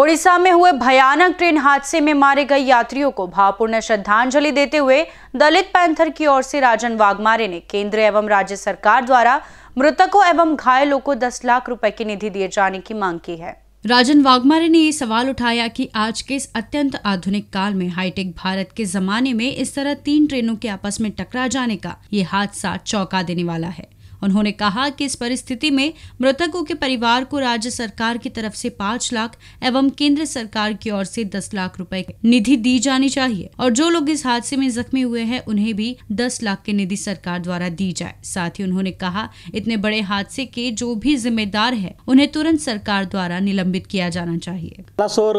ओडिशा में हुए भयानक ट्रेन हादसे में मारे गए यात्रियों को भावपूर्ण श्रद्धांजलि देते हुए दलित पैंथर की ओर से राजन वाघमारे ने केंद्र एवं राज्य सरकार द्वारा मृतकों एवं घायलों को 10 लाख रुपए की निधि दिए जाने की मांग की है राजन वाघमारे ने ये सवाल उठाया कि आज के इस अत्यंत आधुनिक काल में हाईटेक भारत के जमाने में इस तरह तीन ट्रेनों के आपस में टकरा जाने का ये हादसा चौंका देने वाला है उन्होंने कहा कि इस परिस्थिति में मृतकों के परिवार को राज्य सरकार की तरफ से पाँच लाख एवं केंद्र सरकार की ओर से दस लाख रुपए निधि दी जानी चाहिए और जो लोग इस हादसे में जख्मी हुए हैं उन्हें भी दस लाख की निधि सरकार द्वारा दी जाए साथ ही उन्होंने कहा इतने बड़े हादसे के जो भी जिम्मेदार है उन्हें तुरंत सरकार द्वारा निलंबित किया जाना चाहिए लासोर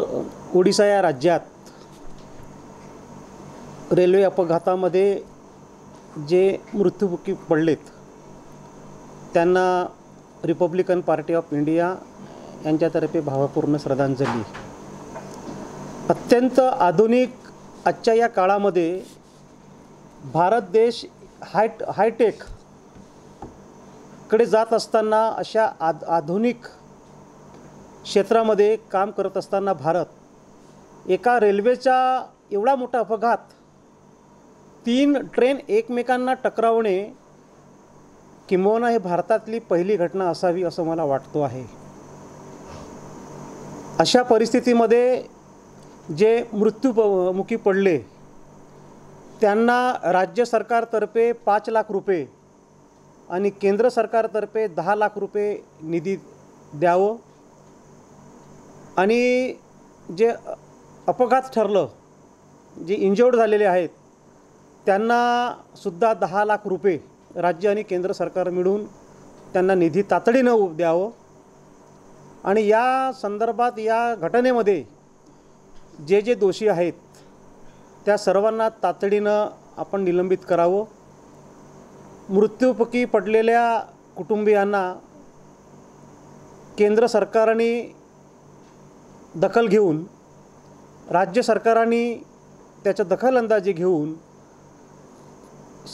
ओडिशा या राज्य रेलवे अपघातामध्ये जे मृत्युमुखी पडलेत त्यांना रिपब्लिकन पार्टी ऑफ इंडिया यांच्यातर्फे भावपूर्ण श्रद्धांजली अत्यंत आधुनिक आजच्या या काळामध्ये भारत देश हाय कड़े जात असताना अशा आद आधुनिक क्षेत्रामध्ये काम करत असताना भारत एका रेल्वेचा एवढा मोठा अपघात तीन ट्रेन एकमेकांना टकरावणे किंबहुना हे भारतातली पहिली घटना असावी असं मला वाटतो आहे अशा परिस्थितीमध्ये जे मृत्यूमुखी पडले त्यांना राज्य सरकारतर्फे पाच लाख रुपये आणि केंद्र सरकारतर्फे दहा लाख रुपये निधी द्यावं आणि जे अपघात ठरलं जे इंजर्ड झालेले आहेत त्यांनासुद्धा दहा लाख रुपये राज्य आणि केंद्र सरकार मिळून त्यांना निधी तातडीनं द्यावं आणि या संदर्भात या घटनेमध्ये जे जे दोषी आहेत त्या सर्वांना तातडीनं आपण निलंबित करावं मृत्यूपकी पडलेल्या कुटुंबियांना केंद्र सरकारने दखल घेऊन राज्य सरकारांनी त्याच्या अंदाजी घेऊन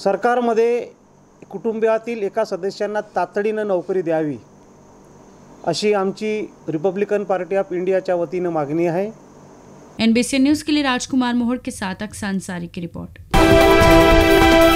सरकारमध्ये कुटुंबातील एका सदस्यांना तातडीनं नोकरी द्यावी अशी आमची रिपब्लिकन पार्टी ऑफ इंडियाच्या वतीनं मागणी आहे एनबीसी न्यूज़ के लिए राजकुमार मोहड़ के साथ अक्सा की रिपोर्ट